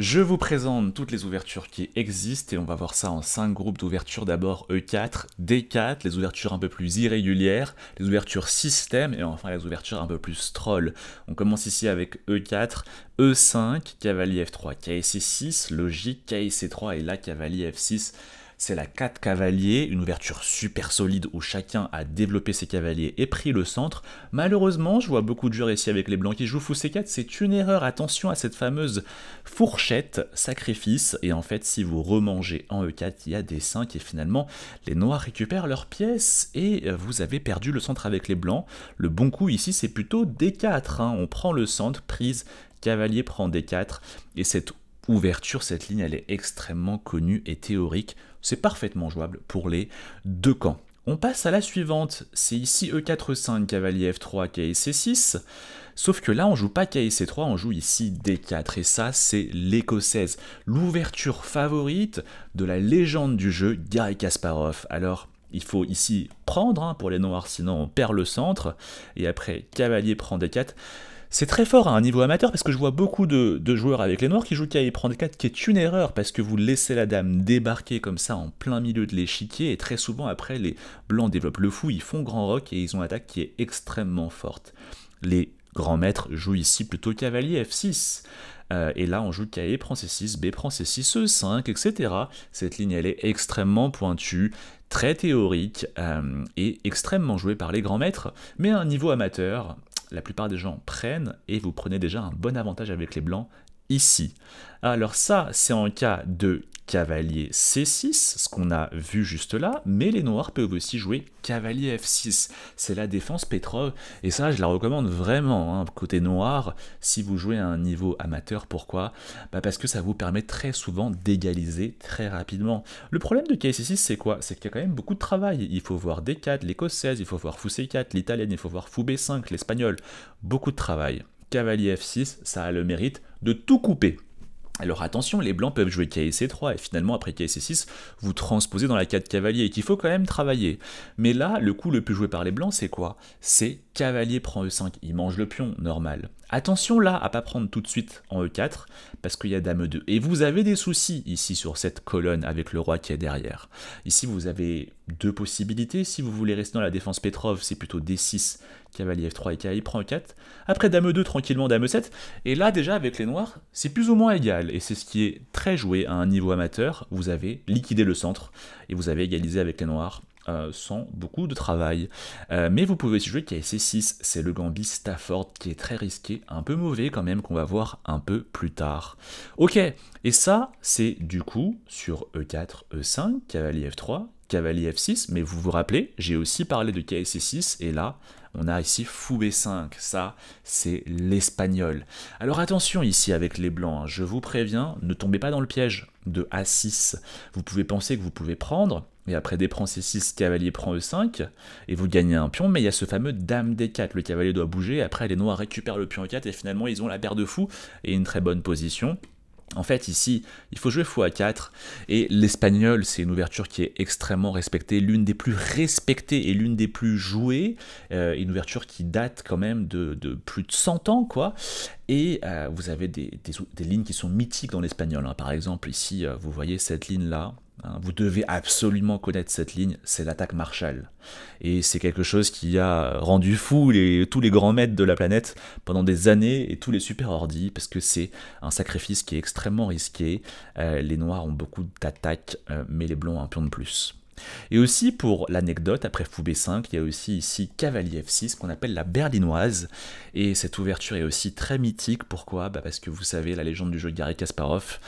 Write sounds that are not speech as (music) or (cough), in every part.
Je vous présente toutes les ouvertures qui existent et on va voir ça en 5 groupes d'ouvertures. D'abord E4, D4, les ouvertures un peu plus irrégulières, les ouvertures système et enfin les ouvertures un peu plus troll. On commence ici avec E4, E5, cavalier F3, KC6, logique, KC3 et là cavalier F6 c'est la 4 cavaliers, une ouverture super solide où chacun a développé ses cavaliers et pris le centre. Malheureusement, je vois beaucoup de joueurs ici avec les blancs qui jouent fou c4, c'est une erreur, attention à cette fameuse fourchette sacrifice, et en fait si vous remangez en e4, il y a des 5 et finalement les noirs récupèrent leurs pièces et vous avez perdu le centre avec les blancs. Le bon coup ici c'est plutôt d4, hein. on prend le centre, prise, cavalier prend d4, et cette ouverture, cette ligne, elle est extrêmement connue et théorique. C'est parfaitement jouable pour les deux camps. On passe à la suivante, c'est ici E4-5, cavalier F3, K C6, sauf que là on joue pas K C3, on joue ici D4, et ça c'est l'écossaise, l'ouverture favorite de la légende du jeu, Gary Kasparov. Alors il faut ici prendre hein, pour les noirs, sinon on perd le centre, et après cavalier prend D4, c'est très fort à un niveau amateur parce que je vois beaucoup de, joueurs avec les noirs qui jouent prend prendre 4 qui est une erreur parce que vous laissez la dame débarquer comme ça en plein milieu de l'échiquier et très souvent après les blancs développent le fou, ils font grand rock et ils ont une attaque qui est extrêmement forte. Les grands maîtres jouent ici plutôt cavalier F6. Euh, et là, on joue Cahier prend C6, B prend C6, E5, etc. Cette ligne, elle est extrêmement pointue, très théorique euh, et extrêmement jouée par les grands maîtres, mais à un niveau amateur, la plupart des gens prennent et vous prenez déjà un bon avantage avec les blancs ici. Alors ça, c'est en cas de cavalier C6, ce qu'on a vu juste là, mais les noirs peuvent aussi jouer cavalier F6. C'est la défense Petrov, et ça je la recommande vraiment, hein, côté noir, si vous jouez à un niveau amateur, pourquoi bah, Parce que ça vous permet très souvent d'égaliser très rapidement. Le problème de kc C6 c'est quoi C'est qu'il y a quand même beaucoup de travail, il faut voir D4, l'écossaise, il faut voir Fou C4, l'italienne, il faut voir Fou B5, l'espagnol, beaucoup de travail cavalier f6, ça a le mérite de tout couper. Alors attention, les blancs peuvent jouer KC3 et finalement après KC6, vous transposez dans la 4 cavalier et qu'il faut quand même travailler. Mais là, le coup le plus joué par les blancs, c'est quoi C'est cavalier prend E5, il mange le pion, normal. Attention là à pas prendre tout de suite en E4 parce qu'il y a Dame 2. Et vous avez des soucis ici sur cette colonne avec le roi qui est derrière. Ici vous avez deux possibilités. Si vous voulez rester dans la défense Petrov, c'est plutôt D6, cavalier F3 et cavalier prend E4. Après Dame 2 tranquillement, Dame 7. Et là déjà avec les noirs, c'est plus ou moins égal. Et c'est ce qui est très joué à un niveau amateur. Vous avez liquidé le centre et vous avez égalisé avec les noirs euh, sans beaucoup de travail. Euh, mais vous pouvez aussi jouer ksc 6 c'est le Gambit Stafford qui est très risqué, un peu mauvais quand même, qu'on va voir un peu plus tard. Ok, et ça, c'est du coup sur E4, E5, cavalier F3, cavalier F6, mais vous vous rappelez, j'ai aussi parlé de ksc 6 et là, on a ici fou B5, ça c'est l'espagnol. Alors attention ici avec les blancs, hein. je vous préviens, ne tombez pas dans le piège de A6. Vous pouvez penser que vous pouvez prendre, et après prend C6, cavalier prend E5, et vous gagnez un pion, mais il y a ce fameux dame D4, le cavalier doit bouger, après les noirs récupèrent le pion E4, et finalement ils ont la paire de fous et une très bonne position. En fait, ici, il faut jouer à 4 et l'espagnol, c'est une ouverture qui est extrêmement respectée, l'une des plus respectées et l'une des plus jouées, euh, une ouverture qui date quand même de, plus de 100 ans, quoi. Et euh, vous avez des, lignes qui sont mythiques dans l'espagnol. Hein. Par exemple, ici, euh, vous voyez cette ligne-là, Hein, vous devez absolument connaître cette ligne, c'est l'attaque Marshall. Et c'est quelque chose qui a rendu fou tous les grands maîtres de la planète pendant des années et tous les super ordis, parce que c'est un sacrifice qui est extrêmement risqué. Euh, les noirs ont beaucoup d'attaques, euh, mais les ont un pion de plus. Et aussi pour l'anecdote, après fou B5, il y a aussi ici cavalier F6 qu'on appelle la berlinoise. Et cette ouverture est aussi très mythique. Pourquoi bah, Parce que vous savez, la légende du jeu de Gary Kasparov,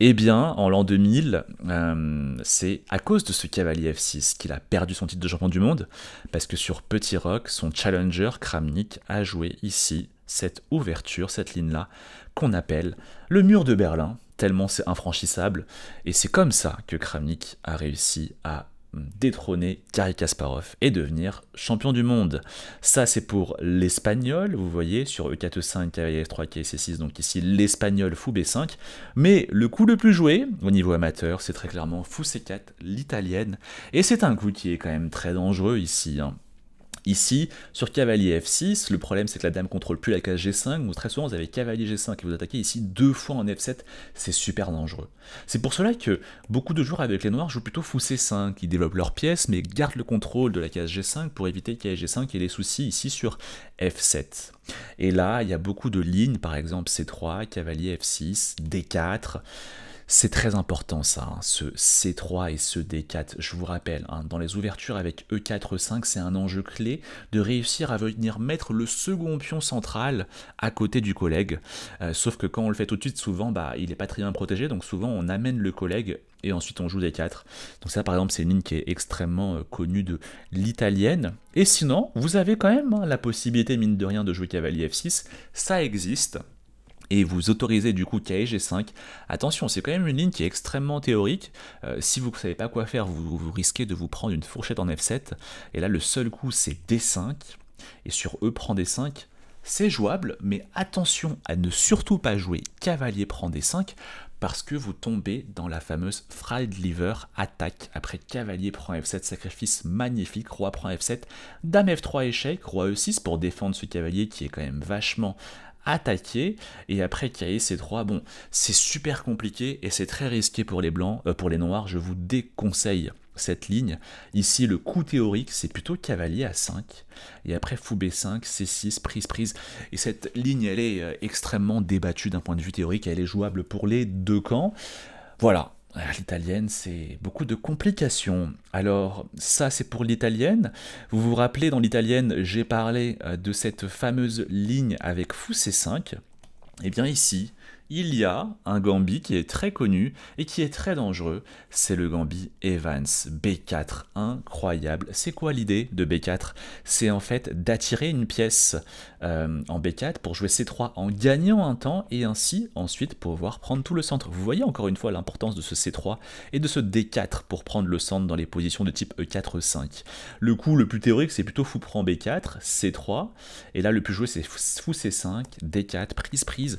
eh bien, en l'an 2000, euh, c'est à cause de ce cavalier F6 qu'il a perdu son titre de champion du monde. Parce que sur Petit Rock, son challenger Kramnik a joué ici cette ouverture, cette ligne-là, qu'on appelle le mur de Berlin tellement c'est infranchissable. Et c'est comme ça que Kramnik a réussi à détrôner Kari Kasparov et devenir champion du monde. Ça, c'est pour l'espagnol, vous voyez, sur E4-E5, cavalier 3 KC6, donc ici l'espagnol fou B5. Mais le coup le plus joué, au niveau amateur, c'est très clairement fou C4, l'italienne, et c'est un coup qui est quand même très dangereux ici. Hein. Ici, sur cavalier f6, le problème c'est que la dame contrôle plus la case g5, Ou très souvent vous avez cavalier g5 et vous attaquez ici deux fois en f7, c'est super dangereux. C'est pour cela que beaucoup de joueurs avec les noirs jouent plutôt fou c5, ils développent leurs pièces, mais gardent le contrôle de la case g5 pour éviter que g5 ait les soucis ici sur f7. Et là, il y a beaucoup de lignes, par exemple c3, cavalier f6, d4, c'est très important ça, hein, ce C3 et ce D4. Je vous rappelle, hein, dans les ouvertures avec E4, E5, c'est un enjeu clé de réussir à venir mettre le second pion central à côté du collègue. Euh, sauf que quand on le fait tout de suite, souvent, bah, il n'est pas très bien protégé, donc souvent on amène le collègue et ensuite on joue d 4. Donc ça par exemple c'est une ligne qui est extrêmement euh, connue de l'italienne. Et sinon, vous avez quand même hein, la possibilité mine de rien de jouer cavalier F6, ça existe et vous autorisez du coup KG5. Attention, c'est quand même une ligne qui est extrêmement théorique. Euh, si vous ne savez pas quoi faire, vous, risquez de vous prendre une fourchette en F7. Et là, le seul coup, c'est D5. Et sur E prend D5, c'est jouable, mais attention à ne surtout pas jouer cavalier prend D5 parce que vous tombez dans la fameuse fried liver attaque après cavalier prend F7 sacrifice magnifique roi prend F7 dame F3 échec roi E6 pour défendre ce cavalier qui est quand même vachement attaquer et après cahier c3 Bon, c'est super compliqué et c'est très risqué pour les blancs, euh, pour les noirs. Je vous déconseille cette ligne. Ici, le coup théorique, c'est plutôt cavalier à 5. Et après, fou B5, C6, prise, prise. Et cette ligne, elle est euh, extrêmement débattue d'un point de vue théorique. Elle est jouable pour les deux camps. Voilà, l'italienne, c'est beaucoup de complications. Alors, ça, c'est pour l'italienne. Vous vous rappelez, dans l'italienne, j'ai parlé euh, de cette fameuse ligne avec Fou C5. Et eh bien ici, il y a un Gambi qui est très connu et qui est très dangereux, c'est le Gambi Evans, B4, incroyable. C'est quoi l'idée de B4 C'est en fait d'attirer une pièce euh, en B4 pour jouer C3 en gagnant un temps et ainsi ensuite pouvoir prendre tout le centre. Vous voyez encore une fois l'importance de ce C3 et de ce D4 pour prendre le centre dans les positions de type E4-5. Le coup le plus théorique c'est plutôt fou prend B4, C3, et là le plus joué c'est fou C5, D4, prise, prise.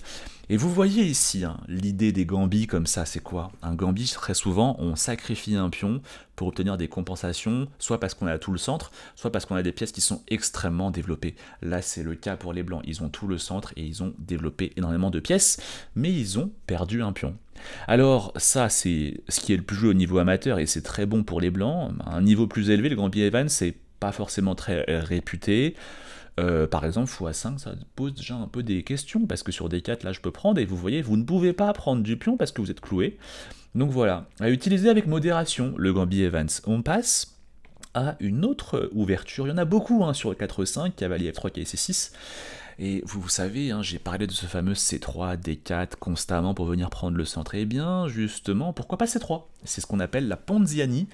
Et vous voyez ici. Hein. L'idée des gambis comme ça, c'est quoi Un gambi, très souvent, on sacrifie un pion pour obtenir des compensations, soit parce qu'on a tout le centre, soit parce qu'on a des pièces qui sont extrêmement développées. Là, c'est le cas pour les blancs. Ils ont tout le centre et ils ont développé énormément de pièces, mais ils ont perdu un pion. Alors ça, c'est ce qui est le plus joué au niveau amateur et c'est très bon pour les blancs. un niveau plus élevé, le Gambi Evans, c'est pas forcément très réputé. Euh, par exemple, x5, ça pose déjà un peu des questions, parce que sur D4, là, je peux prendre, et vous voyez, vous ne pouvez pas prendre du pion parce que vous êtes cloué. Donc voilà, à utiliser avec modération le Gambit Evans. On passe à une autre ouverture, il y en a beaucoup hein, sur 4-5, cavalier F3, C 6 et vous, vous savez, hein, j'ai parlé de ce fameux C3, D4 constamment pour venir prendre le centre. Et eh bien, justement, pourquoi pas C3 C'est ce qu'on appelle la Ponziani.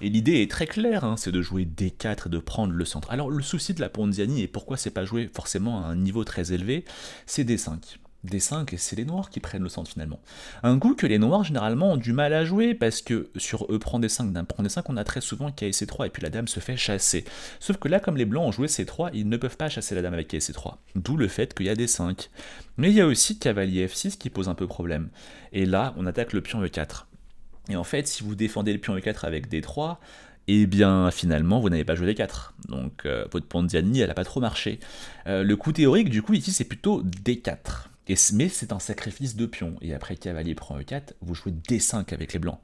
Et l'idée est très claire, hein, c'est de jouer D4 et de prendre le centre. Alors, le souci de la Ponziani et pourquoi c'est pas joué forcément à un niveau très élevé, c'est D5 d 5, et c'est les noirs qui prennent le centre finalement. Un coup que les noirs généralement ont du mal à jouer parce que sur E prend d 5, d'un prend d 5, on a très souvent ksc 3 et puis la dame se fait chasser. Sauf que là, comme les blancs ont joué C3, ils ne peuvent pas chasser la dame avec ksc 3 D'où le fait qu'il y a des 5. Mais il y a aussi cavalier F6 qui pose un peu problème. Et là, on attaque le pion E4. Et en fait, si vous défendez le pion E4 avec D3, et eh bien finalement vous n'avez pas joué d 4. Donc euh, votre diani elle a pas trop marché. Euh, le coup théorique du coup ici c'est plutôt D4 mais c'est un sacrifice de pion. Et après cavalier prend e4, vous jouez d5 avec les blancs.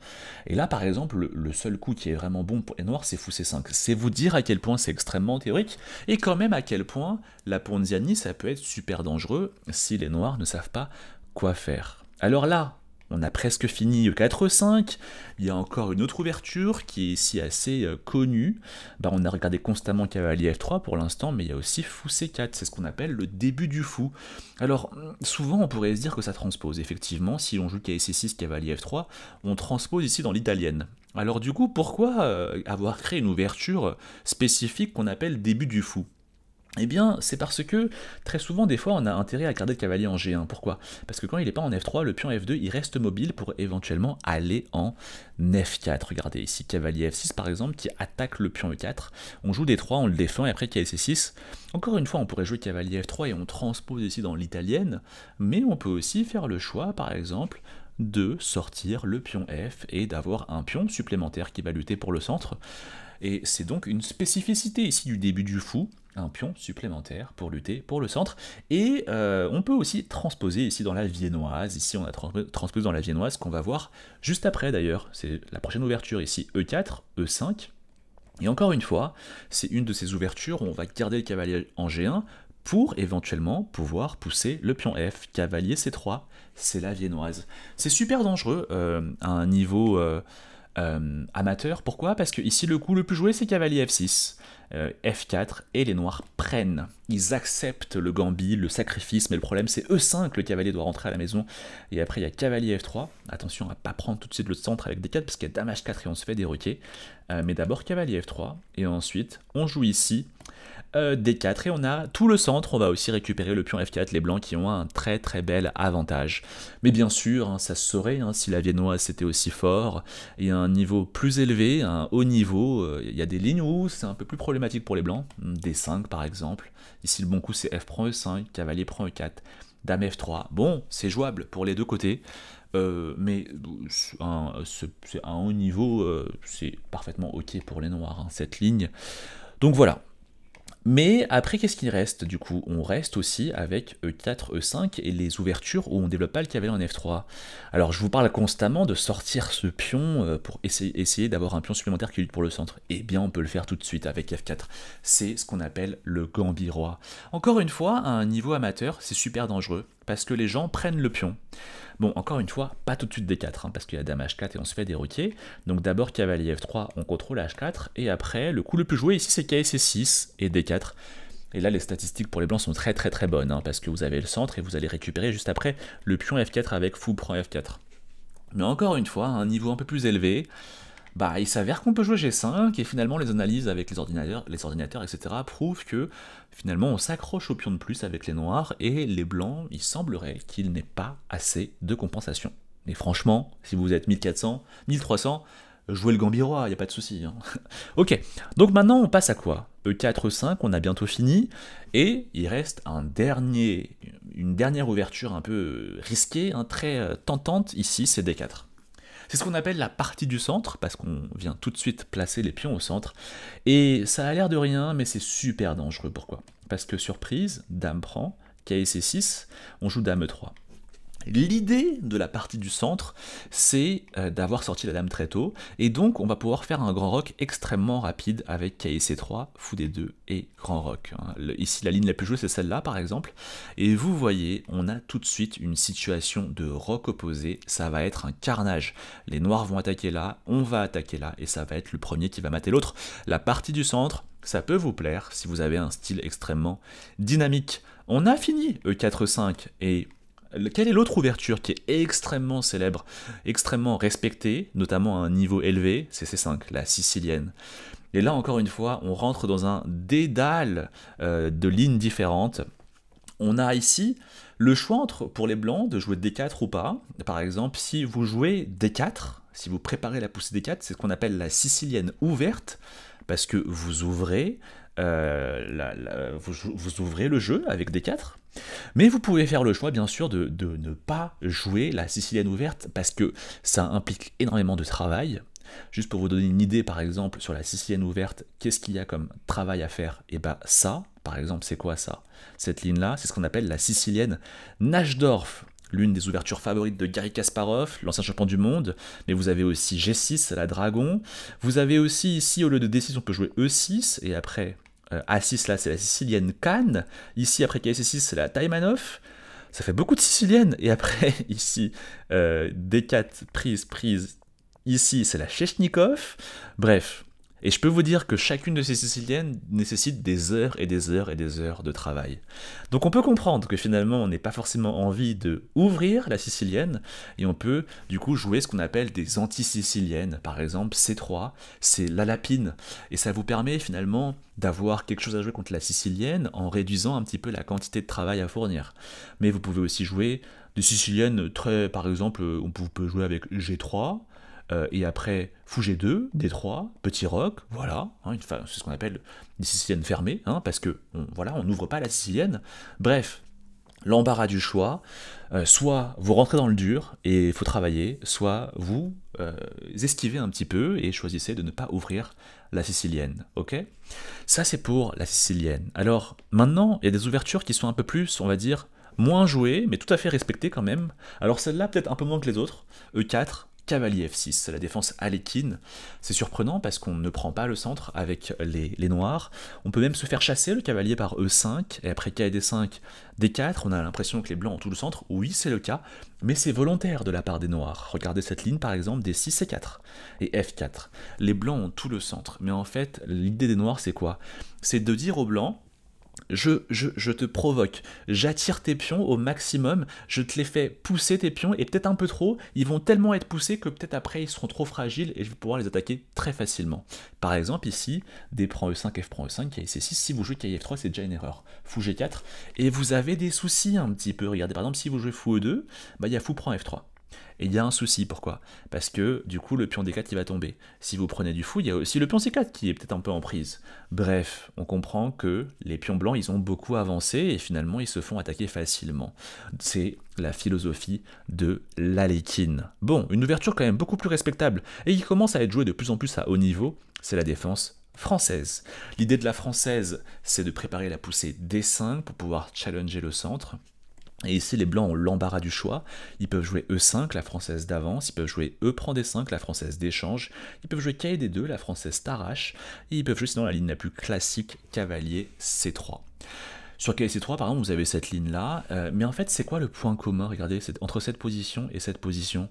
Et là, par exemple, le, seul coup qui est vraiment bon pour les noirs, c'est fou c5. C'est vous dire à quel point c'est extrêmement théorique, et quand même à quel point la Ponziani, ça peut être super dangereux si les noirs ne savent pas quoi faire. Alors là, on a presque fini 4-5, il y a encore une autre ouverture qui est ici assez euh, connue. Bah, on a regardé constamment cavalier F3 pour l'instant, mais il y a aussi fou C4, c'est ce qu'on appelle le début du fou. Alors mm, souvent on pourrait se dire que ça transpose, effectivement, si on joue KC6, cavalier F3, on transpose ici dans l'italienne. Alors du coup, pourquoi euh, avoir créé une ouverture spécifique qu'on appelle début du fou eh bien, c'est parce que très souvent, des fois, on a intérêt à garder le cavalier en G1. Pourquoi Parce que quand il n'est pas en F3, le pion F2, il reste mobile pour éventuellement aller en F4. Regardez ici, cavalier F6 par exemple, qui attaque le pion E4. On joue D3, on le défend, et après, a C6. Encore une fois, on pourrait jouer cavalier F3 et on transpose ici dans l'italienne, mais on peut aussi faire le choix, par exemple, de sortir le pion F et d'avoir un pion supplémentaire qui va lutter pour le centre. Et c'est donc une spécificité ici du début du fou un pion supplémentaire pour lutter pour le centre. Et euh, on peut aussi transposer ici dans la viennoise. Ici, on a transposé dans la viennoise qu'on va voir juste après d'ailleurs. C'est la prochaine ouverture ici, E4, E5. Et encore une fois, c'est une de ces ouvertures où on va garder le cavalier en G1 pour éventuellement pouvoir pousser le pion F, cavalier C3, c'est la viennoise. C'est super dangereux euh, à un niveau euh, amateur, pourquoi Parce que ici le coup le plus joué c'est cavalier F6. Euh, F4 et les noirs prennent. Ils acceptent le gambit, le sacrifice, mais le problème c'est E5, le cavalier doit rentrer à la maison. Et après il y a cavalier F3. Attention à pas prendre tout de suite le centre avec D4 parce qu'il y a dame 4 et on se fait déroquer. Euh, mais d'abord cavalier F3 et ensuite on joue ici. Euh, D4 et on a tout le centre, on va aussi récupérer le pion F4, les blancs qui ont un très très bel avantage. Mais bien sûr, hein, ça se saurait hein, si la viennoise était aussi fort, a un niveau plus élevé, un haut niveau, il y a des lignes où c'est un peu plus problématique pour les blancs, hmm, D5 par exemple. Ici, le bon coup, c'est F prend E5, cavalier prend E4, dame F3. Bon, c'est jouable pour les deux côtés, euh, mais un, un haut niveau, euh, c'est parfaitement OK pour les noirs, hein, cette ligne. Donc voilà, mais après, qu'est-ce qu'il reste du coup On reste aussi avec E4, E5 et les ouvertures où on ne développe pas le cavalier en F3. Alors je vous parle constamment de sortir ce pion euh, pour essayer, d'avoir un pion supplémentaire qui lutte pour le centre. Eh bien, on peut le faire tout de suite avec F4. C'est ce qu'on appelle le Gambiroi. roi. Encore une fois, à un niveau amateur, c'est super dangereux parce que les gens prennent le pion. Bon, encore une fois, pas tout de suite D4, hein, parce qu'il y a dame H4 et on se fait des roquets Donc d'abord cavalier F3, on contrôle H4, et après, le coup le plus joué ici, c'est KSC6 et D4. Et là, les statistiques pour les blancs sont très très très bonnes, hein, parce que vous avez le centre et vous allez récupérer juste après le pion F4 avec fou prend F4. Mais encore une fois, un niveau un peu plus élevé, bah, il s'avère qu'on peut jouer G5, et finalement les analyses avec les ordinateurs, les ordinateurs etc., prouvent que finalement on s'accroche au pion de plus avec les noirs, et les blancs, il semblerait qu'il n'ait pas assez de compensation. Mais franchement, si vous êtes 1400, 1300, jouez le gambirois, il n'y a pas de souci. Hein. (laughs) ok, donc maintenant on passe à quoi E4, 5, on a bientôt fini, et il reste un dernier, une dernière ouverture un peu risquée, hein, très euh, tentante, ici c'est D4. C'est ce qu'on appelle la partie du centre, parce qu'on vient tout de suite placer les pions au centre. Et ça a l'air de rien, mais c'est super dangereux. Pourquoi Parce que surprise, dame prend, KC6, on joue dame 3 L'idée de la partie du centre, c'est euh, d'avoir sorti la dame très tôt, et donc on va pouvoir faire un grand rock extrêmement rapide avec KC3, fou des 2 et grand rock. Hein. Ici, la ligne la plus jouée, c'est celle-là, par exemple. Et vous voyez, on a tout de suite une situation de rock opposé. Ça va être un carnage. Les noirs vont attaquer là, on va attaquer là, et ça va être le premier qui va mater l'autre. La partie du centre, ça peut vous plaire si vous avez un style extrêmement dynamique. On a fini E4-5 et quelle est l'autre ouverture qui est extrêmement célèbre, extrêmement respectée, notamment à un niveau élevé C'est C5, la sicilienne. Et là, encore une fois, on rentre dans un dédale euh, de lignes différentes. On a ici le choix entre, pour les blancs de jouer D4 ou pas. Par exemple, si vous jouez D4, si vous préparez la poussée D4, c'est ce qu'on appelle la sicilienne ouverte, parce que vous ouvrez, euh, vous, ouvrez le jeu avec d 4, mais vous pouvez faire le choix, bien sûr, de, ne pas jouer la Sicilienne ouverte parce que ça implique énormément de travail. Juste pour vous donner une idée, par exemple, sur la Sicilienne ouverte, qu'est-ce qu'il y a comme travail à faire Et eh bien, ça, par exemple, c'est quoi ça Cette ligne-là, c'est ce qu'on appelle la Sicilienne Nashdorf l'une des ouvertures favorites de Garry Kasparov, l'ancien champion du monde, mais vous avez aussi G6, la dragon, vous avez aussi ici, au lieu de D6, on peut jouer E6, et après euh, A6 là c'est la sicilienne Cannes, ici après k 6 c'est la Taimanov. ça fait beaucoup de siciliennes, et après (laughs) ici D4 prise prise, ici c'est la Chechnikov, bref, et je peux vous dire que chacune de ces Siciliennes nécessite des heures et des heures et des heures de travail. Donc on peut comprendre que finalement on n'ait pas forcément envie de ouvrir la Sicilienne et on peut du coup jouer ce qu'on appelle des anti-Siciliennes. Par exemple C3, c'est la lapine. Et ça vous permet finalement d'avoir quelque chose à jouer contre la Sicilienne en réduisant un petit peu la quantité de travail à fournir. Mais vous pouvez aussi jouer des Siciliennes très, par exemple, on peut jouer avec G3, euh, et après, Fougé 2, D3, Petit Roc, voilà, hein, c'est ce qu'on appelle des Siciliennes fermées, hein, parce que euh, voilà, on n'ouvre pas la Sicilienne. Bref, l'embarras du choix, euh, soit vous rentrez dans le dur et il faut travailler, soit vous esquivez un petit peu et choisissez de ne pas ouvrir la sicilienne, ok Ça c'est pour la sicilienne. Alors maintenant, il y a des ouvertures qui sont un peu plus, on va dire, moins jouées, mais tout à fait respectées quand même. Alors celle-là peut-être un peu moins que les autres, E4, cavalier f6, la défense Alekhine. C'est surprenant parce qu'on ne prend pas le centre avec les, noirs. On peut même se faire chasser le cavalier par e5, et après kd 5 d4, on a l'impression que les blancs ont tout le centre. Oui, c'est le cas, mais c'est volontaire de la part des noirs. Regardez cette ligne par exemple, d6 c4 et f4. Les blancs ont tout le centre, mais en fait, l'idée des noirs c'est quoi C'est de dire aux blancs, je, te provoque, j'attire tes pions au maximum, je te les fais pousser tes pions, et peut-être un peu trop, ils vont tellement être poussés que peut-être après ils seront trop fragiles et je vais pouvoir les attaquer très facilement. Par exemple ici, D prend E5, F prend E5, c 6 si vous jouez Kf 3 c'est déjà une erreur. Fou G4, et vous avez des soucis un petit peu, regardez par exemple si vous jouez Fou E2, bah il y a Fou prend F3. Et il y a un souci, pourquoi Parce que du coup, le pion D4 il va tomber. Si vous prenez du fou, il y a aussi le pion C4 qui est peut-être un peu en prise. Bref, on comprend que les pions blancs, ils ont beaucoup avancé et finalement, ils se font attaquer facilement. C'est la philosophie de l'Alékine. Bon, une ouverture quand même beaucoup plus respectable et qui commence à être jouée de plus en plus à haut niveau, c'est la défense française. L'idée de la française, c'est de préparer la poussée D5 pour pouvoir challenger le centre. Et ici, les blancs ont l'embarras du choix. Ils peuvent jouer E5, la française d'avance. Ils peuvent jouer E prend des 5 la française d'échange. Ils peuvent jouer KD2, la française t'arrache. Et ils peuvent jouer sinon la ligne la plus classique, cavalier C3. Sur KC3, par exemple, vous avez cette ligne-là, euh, mais en fait, c'est quoi le point commun, regardez, entre cette position et cette position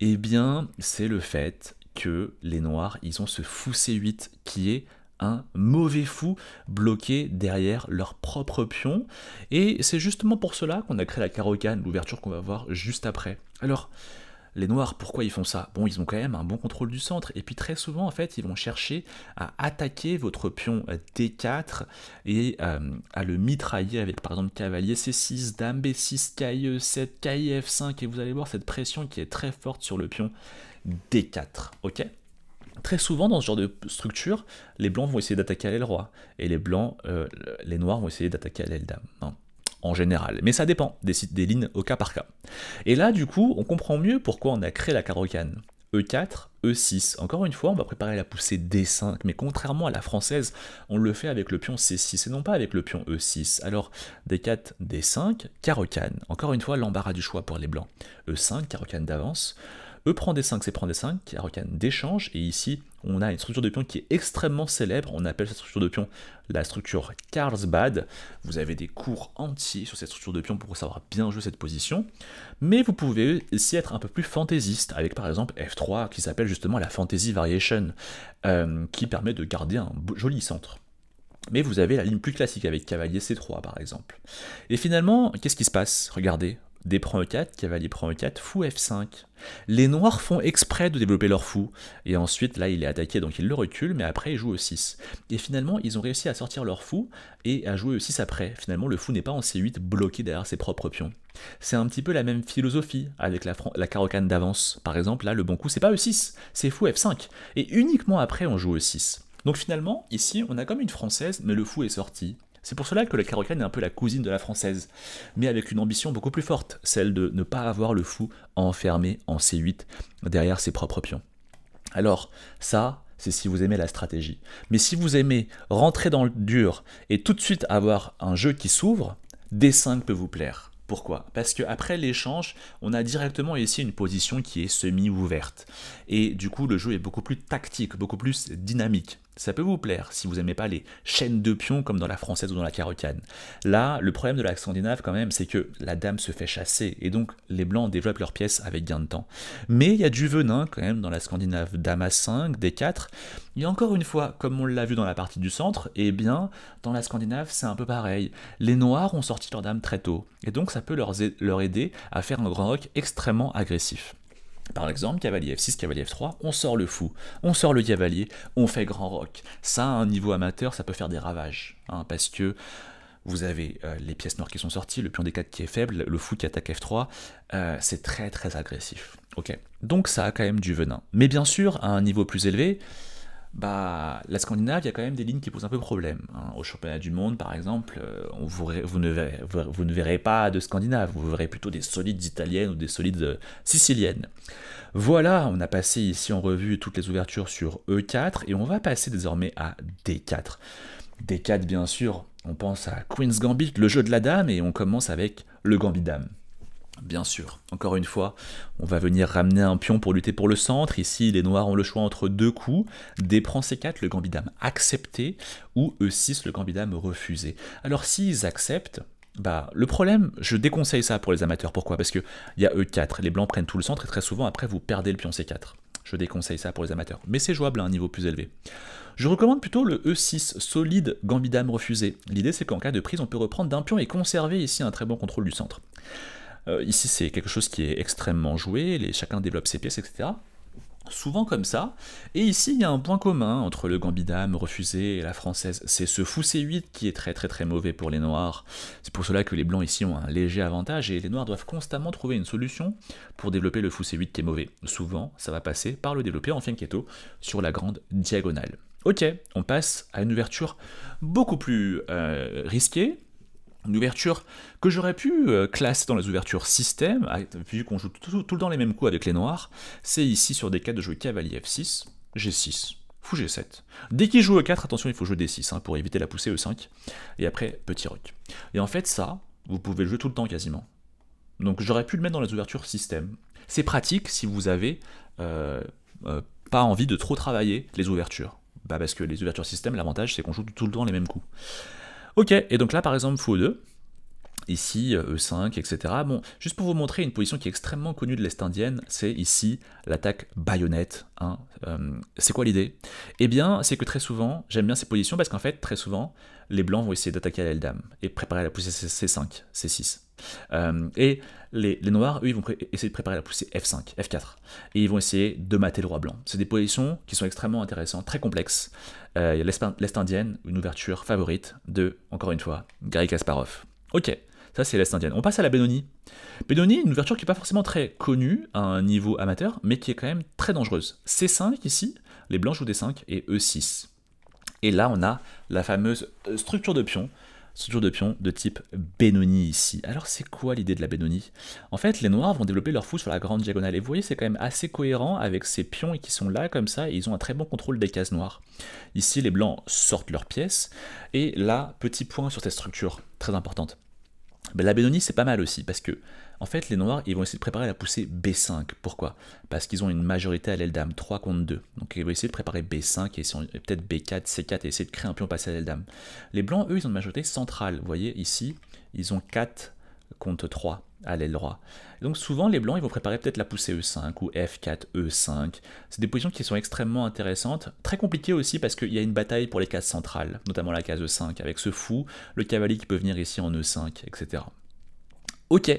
Eh bien, c'est le fait que les noirs, ils ont ce fou C8 qui est un mauvais fou bloqué derrière leur propre pion. Et c'est justement pour cela qu'on a créé la carocane, l'ouverture qu'on va voir juste après. Alors, les noirs, pourquoi ils font ça Bon, ils ont quand même un bon contrôle du centre. Et puis très souvent, en fait, ils vont chercher à attaquer votre pion D4 et euh, à le mitrailler avec, par exemple, cavalier C6, dame B6, kie 7 kif F5. Et vous allez voir cette pression qui est très forte sur le pion D4. Ok très souvent dans ce genre de structure, les blancs vont essayer d'attaquer à l'aile roi et les blancs, euh, les noirs vont essayer d'attaquer l'aile dame. Hein, en général, mais ça dépend des, des lignes au cas par cas. Et là, du coup, on comprend mieux pourquoi on a créé la carocane. E4, E6. Encore une fois, on va préparer la poussée D5, mais contrairement à la française, on le fait avec le pion C6 et non pas avec le pion E6. Alors, D4, D5, carocane, Encore une fois, l'embarras du choix pour les blancs. E5, carocane d'avance. E prend D5, c'est prend D5, la rocane d'échange, et ici on a une structure de pion qui est extrêmement célèbre, on appelle cette structure de pion la structure Carlsbad, vous avez des cours entiers sur cette structure de pion pour savoir bien jouer cette position, mais vous pouvez aussi être un peu plus fantaisiste, avec par exemple F3 qui s'appelle justement la Fantasy Variation, euh, qui permet de garder un joli centre. Mais vous avez la ligne plus classique avec cavalier C3 par exemple. Et finalement, qu'est-ce qui se passe Regardez, d prend E4, cavalier prend E4, fou F5. Les noirs font exprès de développer leur fou. Et ensuite, là, il est attaqué, donc il le recule, mais après, il joue E6. Et finalement, ils ont réussi à sortir leur fou et à jouer E6 après. Finalement, le fou n'est pas en C8 bloqué derrière ses propres pions. C'est un petit peu la même philosophie avec la, carocane d'avance. Par exemple, là, le bon coup, c'est pas E6, c'est fou F5. Et uniquement après, on joue E6. Donc finalement, ici, on a comme une française, mais le fou est sorti. C'est pour cela que le carocane est un peu la cousine de la française, mais avec une ambition beaucoup plus forte, celle de ne pas avoir le fou enfermé en C8 derrière ses propres pions. Alors, ça, c'est si vous aimez la stratégie. Mais si vous aimez rentrer dans le dur et tout de suite avoir un jeu qui s'ouvre, D5 peut vous plaire. Pourquoi Parce qu'après l'échange, on a directement ici une position qui est semi-ouverte. Et du coup, le jeu est beaucoup plus tactique, beaucoup plus dynamique. Ça peut vous plaire si vous n'aimez pas les chaînes de pions comme dans la française ou dans la carocane. Là, le problème de la scandinave quand même, c'est que la dame se fait chasser et donc les blancs développent leurs pièces avec gain de temps. Mais il y a du venin quand même dans la scandinave. Dame à 5, D4. Et encore une fois, comme on l'a vu dans la partie du centre, eh bien, dans la scandinave, c'est un peu pareil. Les noirs ont sorti leur dame très tôt et donc ça peut leur aider à faire un grand rock extrêmement agressif. Par exemple, cavalier F6, cavalier F3, on sort le fou, on sort le cavalier, on fait grand rock. Ça, à un niveau amateur, ça peut faire des ravages, hein, parce que vous avez euh, les pièces noires qui sont sorties, le pion D4 qui est faible, le fou qui attaque F3, euh, c'est très très agressif. Ok, donc ça a quand même du venin. Mais bien sûr, à un niveau plus élevé, bah, la Scandinave, il y a quand même des lignes qui posent un peu problème. Hein. Au championnat du monde, par exemple, euh, vous, ne verrez, pas de Scandinave, vous verrez plutôt des solides italiennes ou des solides euh, siciliennes. Voilà, on a passé ici en revue toutes les ouvertures sur E4 et on va passer désormais à D4. D4, bien sûr, on pense à Queen's Gambit, le jeu de la dame, et on commence avec le Gambit Dame. Bien sûr, encore une fois, on va venir ramener un pion pour lutter pour le centre. Ici, les noirs ont le choix entre deux coups. prend C4, le gambit accepté, ou E6, le Gambidame refusé. Alors s'ils acceptent, bah, le problème, je déconseille ça pour les amateurs. Pourquoi Parce qu'il y a E4, les blancs prennent tout le centre et très souvent après vous perdez le pion C4. Je déconseille ça pour les amateurs. Mais c'est jouable à un niveau plus élevé. Je recommande plutôt le E6, solide gambit refusé. L'idée c'est qu'en cas de prise, on peut reprendre d'un pion et conserver ici un très bon contrôle du centre. Euh, ici, c'est quelque chose qui est extrêmement joué, chacun développe ses pièces, etc. Souvent comme ça. Et ici, il y a un point commun entre le Gambidame refusé et la française. C'est ce fou C8 qui est très très très mauvais pour les noirs. C'est pour cela que les blancs ici ont un léger avantage et les noirs doivent constamment trouver une solution pour développer le fou C8 qui est mauvais. Souvent, ça va passer par le développer en fianchetto sur la grande diagonale. Ok, on passe à une ouverture beaucoup plus euh, risquée, une ouverture que j'aurais pu euh, classer dans les ouvertures système, vu qu'on joue tout, le temps les mêmes coups avec les noirs, c'est ici sur des 4 de jouer cavalier F6, G6, fou G7. Dès qu'il joue E4, attention, il faut jouer D6 hein, pour éviter la poussée E5, et après petit roc. Et en fait, ça, vous pouvez le jouer tout le temps quasiment. Donc j'aurais pu le mettre dans les ouvertures système. C'est pratique si vous avez euh, euh, pas envie de trop travailler les ouvertures. Bah, parce que les ouvertures système, l'avantage c'est qu'on joue tout le temps les mêmes coups. Ok, et donc là par exemple, fou 2, ici E5, euh, e etc. Bon, juste pour vous montrer une position qui est extrêmement connue de l'Est indienne, c'est ici l'attaque baïonnette. Hein, euh, c'est quoi l'idée Eh bien, c'est que très souvent, j'aime bien ces positions parce qu'en fait, très souvent, les blancs vont essayer d'attaquer à l'aile dame et préparer la poussée C5, C6. Euh, et les, noirs, eux, ils vont essayer de préparer la poussée F5, F4. Et ils vont essayer de mater le roi blanc. C'est des positions qui sont extrêmement intéressantes, très complexes. L'Est indienne, une ouverture favorite de, encore une fois, Gary Kasparov. Ok. Ça, c'est l'Est indienne. On passe à la Benoni. Benoni, une ouverture qui n'est pas forcément très connue à un niveau amateur, mais qui est quand même très dangereuse. C5 ici, les blancs jouent D5 et E6. Et là, on a la fameuse euh, structure de pion structure de pion de type Benoni ici. Alors c'est quoi l'idée de la Benoni En fait, les noirs vont développer leur fou sur la grande diagonale. Et vous voyez, c'est quand même assez cohérent avec ces pions qui sont là comme ça, ils ont un très bon contrôle des cases noires. Ici, les blancs sortent leurs pièces, et là, petit point sur cette structure, très importante la b c'est pas mal aussi parce que en fait les noirs ils vont essayer de préparer la poussée B5. Pourquoi Parce qu'ils ont une majorité à l'aile dame 3 contre 2. Donc ils vont essayer de préparer B5 et, peut-être B4, C4 et essayer de créer un pion passé à l'aile dame. Les blancs eux ils ont une majorité centrale. Vous voyez ici ils ont 4 contre 3 à l'aile droite. Donc souvent les blancs ils vont préparer peut-être la poussée E5 ou F4, E5. C'est des positions qui sont extrêmement intéressantes, très compliquées aussi parce qu'il y a une bataille pour les cases centrales, notamment la case E5, avec ce fou, le cavalier qui peut venir ici en E5, etc. Ok,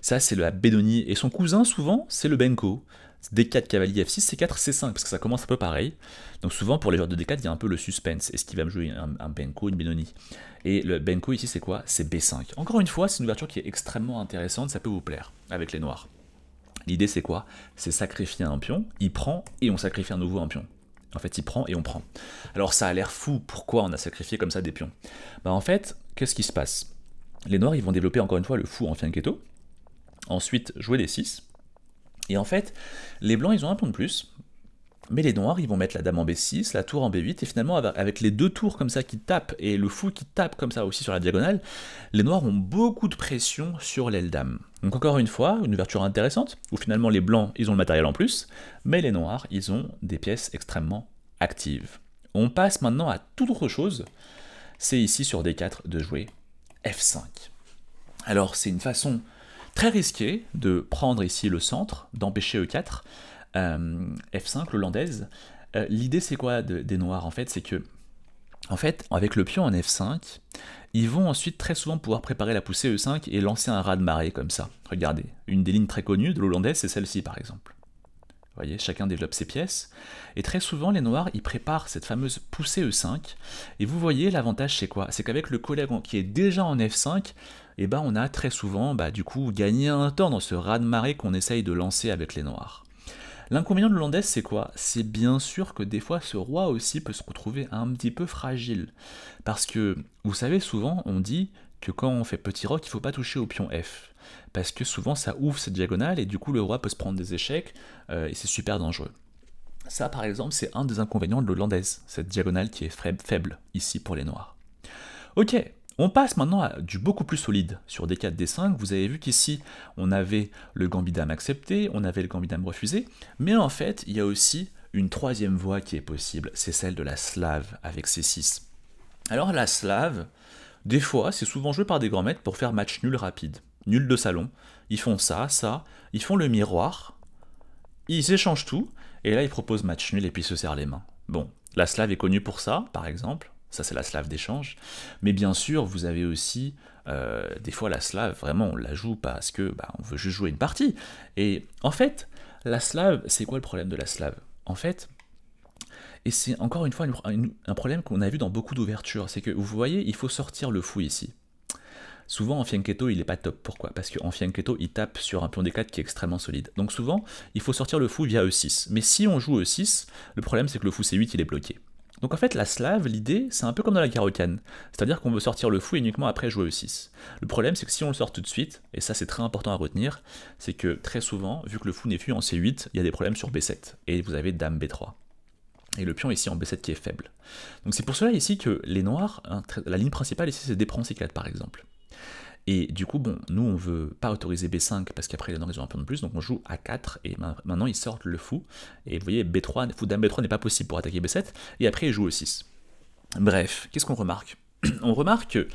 ça c'est le Bédonie et son cousin souvent c'est le Benko. D4 cavalier F6, C4, C5, parce que ça commence un peu pareil. Donc souvent pour les joueurs de D4, il y a un peu le suspense. Est-ce qu'il va me jouer un, Benko, une Benoni Et le Benko ici, c'est quoi C'est B5. Encore une fois, c'est une ouverture qui est extrêmement intéressante, ça peut vous plaire avec les noirs. L'idée c'est quoi C'est sacrifier un pion, il prend et on sacrifie à nouveau un pion. En fait, il prend et on prend. Alors ça a l'air fou, pourquoi on a sacrifié comme ça des pions Bah en fait, qu'est-ce qui se passe Les noirs, ils vont développer encore une fois le fou en fianchetto, ensuite jouer des 6, et en fait, les blancs, ils ont un point de plus. Mais les noirs, ils vont mettre la dame en B6, la tour en B8, et finalement, avec les deux tours comme ça qui tapent, et le fou qui tape comme ça aussi sur la diagonale, les noirs ont beaucoup de pression sur l'aile dame. Donc encore une fois, une ouverture intéressante, où finalement les blancs, ils ont le matériel en plus, mais les noirs, ils ont des pièces extrêmement actives. On passe maintenant à toute autre chose, c'est ici sur D4 de jouer F5. Alors c'est une façon Très risqué de prendre ici le centre, d'empêcher E4, F5, l'hollandaise. L'idée, c'est quoi des noirs, en fait C'est que, en fait, avec le pion en F5, ils vont ensuite très souvent pouvoir préparer la poussée E5 et lancer un raz de marée comme ça. Regardez, une des lignes très connues de l'hollandaise, c'est celle-ci, par exemple. Vous voyez, chacun développe ses pièces. Et très souvent, les noirs, ils préparent cette fameuse poussée E5. Et vous voyez, l'avantage, c'est quoi C'est qu'avec le collègue qui est déjà en F5, et eh ben on a très souvent bah, du coup gagné un temps dans ce raz-de-marée qu'on essaye de lancer avec les Noirs. L'inconvénient de l'Hollandaise, c'est quoi C'est bien sûr que des fois, ce roi aussi peut se retrouver un petit peu fragile. Parce que, vous savez, souvent, on dit que quand on fait petit rock, il faut pas toucher au pion F. Parce que souvent, ça ouvre cette diagonale et du coup, le roi peut se prendre des échecs euh, et c'est super dangereux. Ça, par exemple, c'est un des inconvénients de l'Hollandaise, cette diagonale qui est faible ici pour les Noirs. Ok, on passe maintenant à du beaucoup plus solide sur D4, D5. Vous avez vu qu'ici, on avait le gambit accepté, on avait le gambit refusé, mais en fait, il y a aussi une troisième voie qui est possible, c'est celle de la slave avec C6. Alors la slave, des fois, c'est souvent joué par des grands maîtres pour faire match nul rapide, nul de salon. Ils font ça, ça, ils font le miroir, ils échangent tout, et là ils proposent match nul et puis se serrent les mains. Bon, la slave est connue pour ça, par exemple. Ça, c'est la slave d'échange. Mais bien sûr, vous avez aussi, euh, des fois, la slave, vraiment, on la joue parce que bah, on veut juste jouer une partie. Et en fait, la slave, c'est quoi le problème de la slave En fait, et c'est encore une fois un problème qu'on a vu dans beaucoup d'ouvertures, c'est que vous voyez, il faut sortir le fou ici. Souvent, en Fianchetto, il n'est pas top. Pourquoi Parce qu'en Fianchetto, il tape sur un pion D4 qui est extrêmement solide. Donc souvent, il faut sortir le fou via E6. Mais si on joue E6, le problème c'est que le fou C8, il est bloqué. Donc en fait, la slave, l'idée, c'est un peu comme dans la carocane, c'est-à-dire qu'on veut sortir le fou uniquement après jouer e 6. Le problème, c'est que si on le sort tout de suite, et ça c'est très important à retenir, c'est que très souvent, vu que le fou n'est plus en C8, il y a des problèmes sur B7, et vous avez dame B3. Et le pion ici en B7 qui est faible. Donc c'est pour cela ici que les noirs, la ligne principale ici c'est des C4 par exemple. Et du coup, bon, nous, on veut pas autoriser B5 parce qu'après, les Noirs ils ont un peu de plus. Donc, on joue A4 et maintenant, ils sortent le fou. Et vous voyez, B3, fou dame B3 n'est pas possible pour attaquer B7. Et après, ils jouent E6. Bref, qu'est-ce qu'on remarque (clears throat) On remarque que,